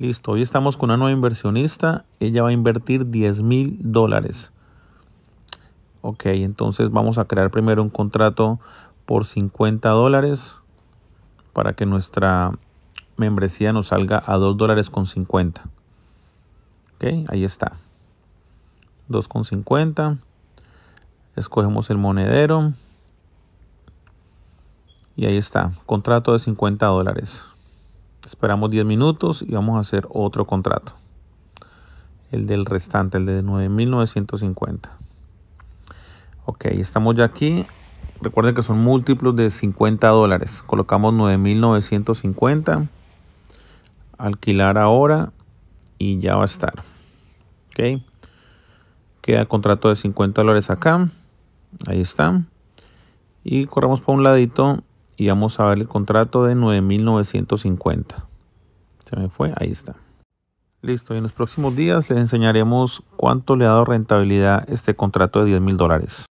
Listo, hoy estamos con una nueva inversionista. Ella va a invertir 10 mil dólares. Ok, entonces vamos a crear primero un contrato por 50 dólares para que nuestra membresía nos salga a 2 dólares con 50. Ok, ahí está. 2,50. Escogemos el monedero. Y ahí está, contrato de 50 dólares. Esperamos 10 minutos y vamos a hacer otro contrato. El del restante, el de 9.950. Ok, estamos ya aquí. Recuerden que son múltiplos de 50 dólares. Colocamos 9.950. Alquilar ahora y ya va a estar. Ok. Queda el contrato de 50 dólares acá. Ahí está. Y corremos por un ladito y vamos a ver el contrato de 9.950. Se me fue, ahí está. Listo, y en los próximos días les enseñaremos cuánto le ha dado rentabilidad este contrato de $10,000. dólares.